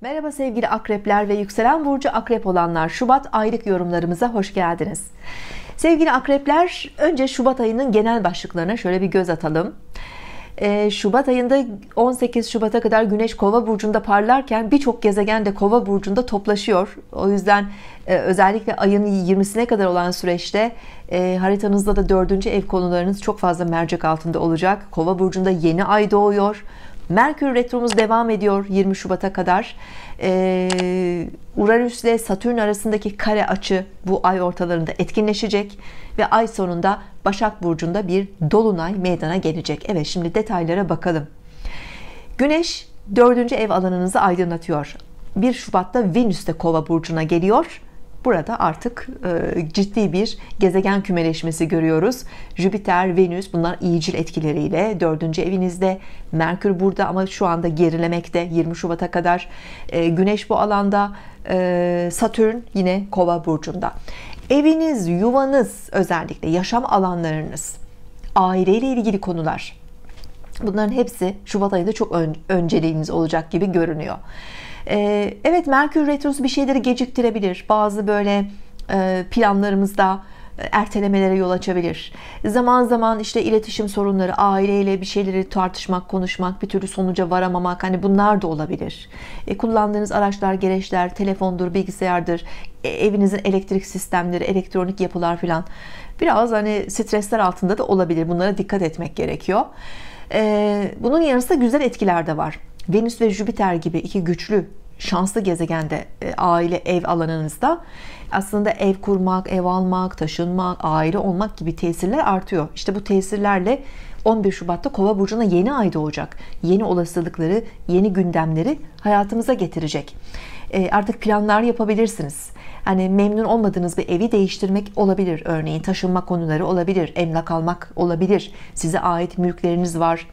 Merhaba sevgili akrepler ve yükselen burcu akrep olanlar Şubat aylık yorumlarımıza hoş geldiniz sevgili akrepler önce Şubat ayının genel başlıklarına şöyle bir göz atalım ee, Şubat ayında 18 Şubat'a kadar Güneş Kova burcunda parlarken birçok gezegen de Kova burcunda toplaşıyor. O yüzden e, özellikle ayın 20'sine kadar olan süreçte e, haritanızda da dördüncü ev konularınız çok fazla mercek altında olacak. Kova burcunda yeni ay doğuyor. Merkür Retromuz devam ediyor 20 Şubat'a kadar. Ee, Uranüs ile Satürn arasındaki kare açı bu ay ortalarında etkinleşecek ve ay sonunda Başak Burcu'nda bir dolunay meydana gelecek. Evet şimdi detaylara bakalım. Güneş 4. ev alanınızı aydınlatıyor. 1 Şubat'ta Venüs de Kova burcuna geliyor. Burada artık e, ciddi bir gezegen kümeleşmesi görüyoruz. Jüpiter, Venüs bunlar iyicil etkileriyle dördüncü evinizde. Merkür burada ama şu anda gerilemekte 20 Şubat'a kadar. E, Güneş bu alanda, e, Satürn yine Kova burcunda. Eviniz, yuvanız özellikle yaşam alanlarınız, aileyle ilgili konular. Bunların hepsi Şubat ayında çok ön, önceliğimiz olacak gibi görünüyor. Ee, evet Merkür Retrosu bir şeyleri geciktirebilir. Bazı böyle e, planlarımızda ertelemelere yol açabilir. Zaman zaman işte iletişim sorunları, aileyle bir şeyleri tartışmak, konuşmak, bir türlü sonuca varamamak hani bunlar da olabilir. E, kullandığınız araçlar, gereçler, telefondur, bilgisayardır, e, evinizin elektrik sistemleri, elektronik yapılar filan biraz hani stresler altında da olabilir. Bunlara dikkat etmek gerekiyor. E, bunun yanı sıra güzel etkiler de var. Venüs ve Jüpiter gibi iki güçlü şanslı gezegende e, aile ev alanınızda aslında ev kurmak, ev almak, taşınmak, aile olmak gibi tesirler artıyor. İşte bu tesirlerle 11 Şubat'ta Kova burcuna yeni ay doğacak. Yeni olasılıkları, yeni gündemleri hayatımıza getirecek. E, artık planlar yapabilirsiniz. Hani memnun olmadığınız bir evi değiştirmek olabilir. Örneğin taşınma konuları olabilir, emlak almak olabilir. Size ait mülkleriniz var,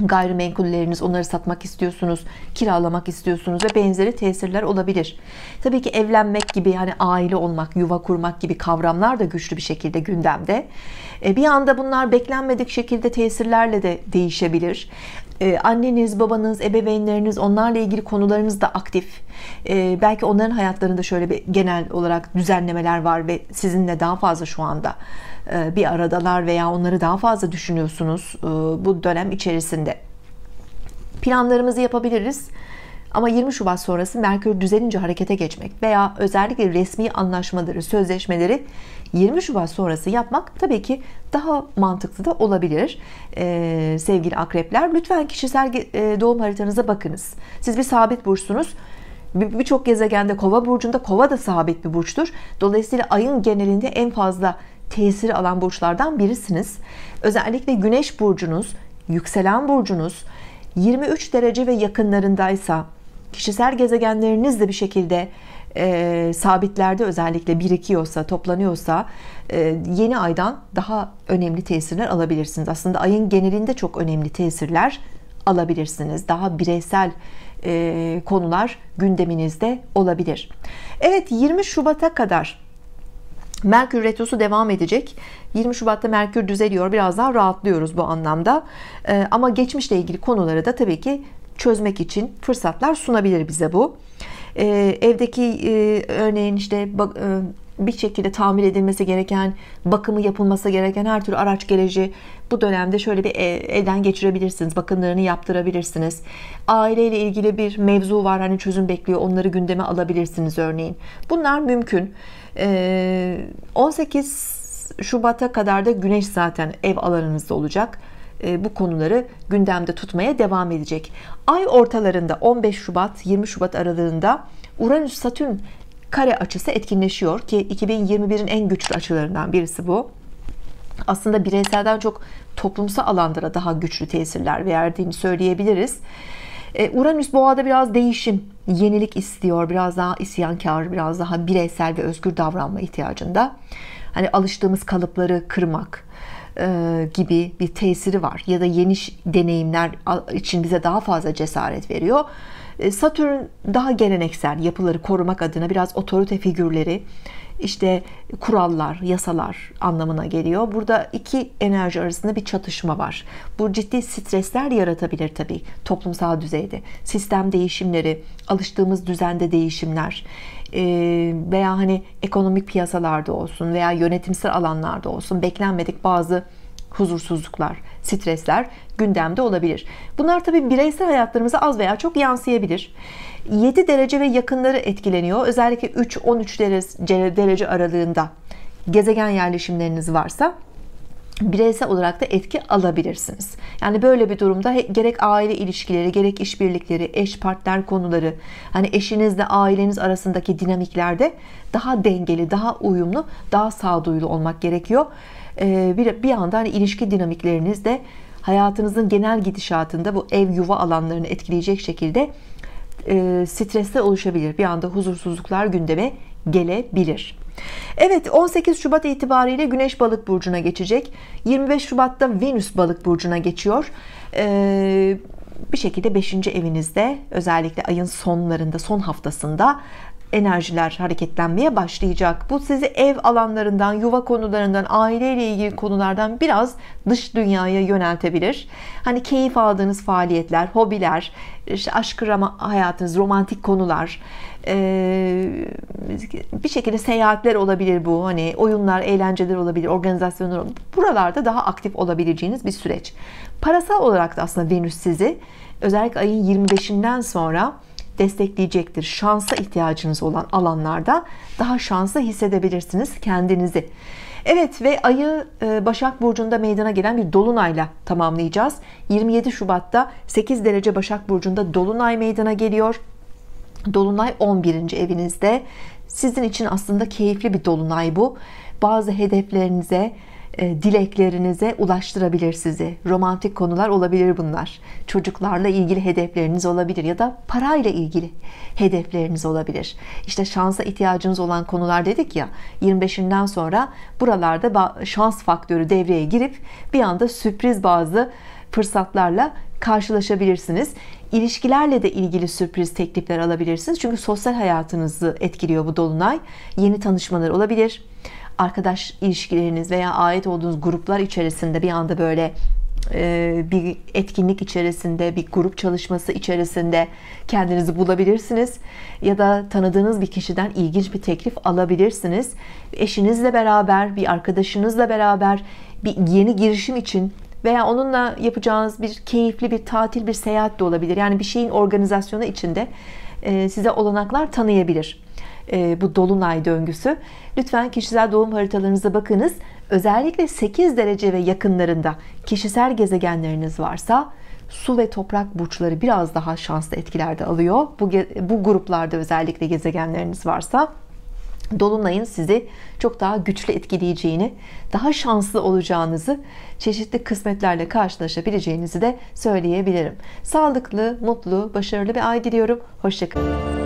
gayrimenkulleriniz, onları satmak istiyorsunuz, kiralamak istiyorsunuz ve benzeri tesirler olabilir. Tabii ki evlenmek gibi hani aile olmak, yuva kurmak gibi kavramlar da güçlü bir şekilde gündemde. E, bir anda bunlar beklenmedik şekilde tesirlerle de değişebilir. E, anneniz, babanız, ebeveynleriniz onlarla ilgili konularınız da aktif. E, belki onların hayatlarında şöyle bir genel olarak düzenlemeler var ve sizinle daha fazla şu anda e, bir aradalar veya onları daha fazla düşünüyorsunuz e, bu dönem içerisinde. Planlarımızı yapabiliriz. Ama 20 Şubat sonrası Merkür düzenince harekete geçmek veya özellikle resmi anlaşmaları, sözleşmeleri 20 Şubat sonrası yapmak tabii ki daha mantıklı da olabilir. Ee, sevgili akrepler lütfen kişisel e, doğum haritanıza bakınız. Siz bir sabit burçsunuz. Birçok gezegende kova burcunda kova da sabit bir burçtur. Dolayısıyla ayın genelinde en fazla tesiri alan burçlardan birisiniz. Özellikle güneş burcunuz, yükselen burcunuz 23 derece ve yakınlarındaysa kişisel gezegenleriniz de bir şekilde e, sabitlerde özellikle birikiyorsa, toplanıyorsa e, yeni aydan daha önemli tesirler alabilirsiniz. Aslında ayın genelinde çok önemli tesirler alabilirsiniz. Daha bireysel e, konular gündeminizde olabilir. Evet 20 Şubat'a kadar Merkür retrosu devam edecek. 20 Şubat'ta Merkür düzeliyor. Biraz daha rahatlıyoruz bu anlamda. Ee, ama geçmişle ilgili konuları da tabii ki çözmek için fırsatlar sunabilir bize bu. Ee, evdeki e, örneğin işte bak, e, bir şekilde tamir edilmesi gereken, bakımı yapılması gereken her türlü araç geleci bu dönemde şöyle bir e, elden geçirebilirsiniz. Bakımlarını yaptırabilirsiniz. Aileyle ilgili bir mevzu var hani çözüm bekliyor. Onları gündeme alabilirsiniz örneğin. Bunlar mümkün. 18 Şubat'a kadar da güneş zaten ev alanınızda olacak bu konuları gündemde tutmaya devam edecek. Ay ortalarında 15 Şubat 20 Şubat aralığında Uranüs Satürn kare açısı etkinleşiyor ki 2021'in en güçlü açılarından birisi bu. Aslında bireyselden çok toplumsal alanlara daha güçlü tesirler verdiğini söyleyebiliriz. E, Uranüs boğada biraz değişim, yenilik istiyor. Biraz daha isyankar, biraz daha bireysel ve özgür davranma ihtiyacında. Hani alıştığımız kalıpları kırmak e, gibi bir tesiri var. Ya da yeni deneyimler için bize daha fazla cesaret veriyor. E, Satürn daha geleneksel yapıları korumak adına biraz otorite figürleri işte kurallar, yasalar anlamına geliyor. Burada iki enerji arasında bir çatışma var. Bu ciddi stresler yaratabilir tabii toplumsal düzeyde. Sistem değişimleri, alıştığımız düzende değişimler e, veya hani ekonomik piyasalarda olsun veya yönetimsel alanlarda olsun beklenmedik bazı huzursuzluklar, stresler gündemde olabilir. Bunlar tabi bireysel hayatlarımıza az veya çok yansıyabilir. 7 derece ve yakınları etkileniyor. Özellikle 3-13 derece aralığında gezegen yerleşimleriniz varsa bireysel olarak da etki alabilirsiniz. Yani böyle bir durumda gerek aile ilişkileri, gerek işbirlikleri, eş partner konuları, hani eşinizle aileniz arasındaki dinamiklerde daha dengeli, daha uyumlu, daha sağduyulu olmak gerekiyor. Ee, bir, bir anda hani ilişki dinamiklerinizde hayatınızın genel gidişatında bu ev yuva alanlarını etkileyecek şekilde e, stresle oluşabilir. Bir anda huzursuzluklar gündeme gelebilir. Evet 18 Şubat itibariyle Güneş balık burcuna geçecek 25 Şubat'ta Venüs balık burcuna geçiyor ee, bir şekilde 5. evinizde özellikle ayın sonlarında son haftasında enerjiler hareketlenmeye başlayacak. Bu sizi ev alanlarından, yuva konularından, aileyle ilgili konulardan biraz dış dünyaya yöneltebilir. Hani keyif aldığınız faaliyetler, hobiler, işte aşk hayatınız, romantik konular, bir şekilde seyahatler olabilir bu. Hani oyunlar, eğlenceler olabilir, organizasyonlar olabilir. Buralarda daha aktif olabileceğiniz bir süreç. Parasal olarak da aslında Venüs sizi özellikle ayın 25'inden sonra destekleyecektir. Şansa ihtiyacınız olan alanlarda daha şanslı hissedebilirsiniz kendinizi. Evet ve ayı e, Başak Burcu'nda meydana gelen bir dolunayla tamamlayacağız. 27 Şubat'ta 8 derece Başak Burcu'nda dolunay meydana geliyor. Dolunay 11. evinizde. Sizin için aslında keyifli bir dolunay bu. Bazı hedeflerinize, e, dileklerinize ulaştırabilir sizi. Romantik konular olabilir bunlar. Çocuklarla ilgili hedefleriniz olabilir ya da parayla ilgili hedefleriniz olabilir. İşte şansa ihtiyacınız olan konular dedik ya 25'inden sonra buralarda şans faktörü devreye girip bir anda sürpriz bazı fırsatlarla karşılaşabilirsiniz. İlişkilerle de ilgili sürpriz teklifler alabilirsiniz. Çünkü sosyal hayatınızı etkiliyor bu dolunay. Yeni tanışmalar olabilir arkadaş ilişkileriniz veya ait olduğunuz gruplar içerisinde bir anda böyle e, bir etkinlik içerisinde, bir grup çalışması içerisinde kendinizi bulabilirsiniz. Ya da tanıdığınız bir kişiden ilginç bir teklif alabilirsiniz. Eşinizle beraber, bir arkadaşınızla beraber bir yeni girişim için veya onunla yapacağınız bir keyifli bir tatil, bir seyahat de olabilir. Yani bir şeyin organizasyonu içinde e, size olanaklar tanıyabilir. E, bu dolunay döngüsü. Lütfen kişisel doğum haritalarınıza bakınız. Özellikle 8 derece ve yakınlarında kişisel gezegenleriniz varsa su ve toprak burçları biraz daha şanslı etkilerde alıyor. Bu, bu gruplarda özellikle gezegenleriniz varsa Dolunay'ın sizi çok daha güçlü etkileyeceğini, daha şanslı olacağınızı, çeşitli kısmetlerle karşılaşabileceğinizi de söyleyebilirim. Sağlıklı, mutlu, başarılı bir ay diliyorum. Hoşçakalın.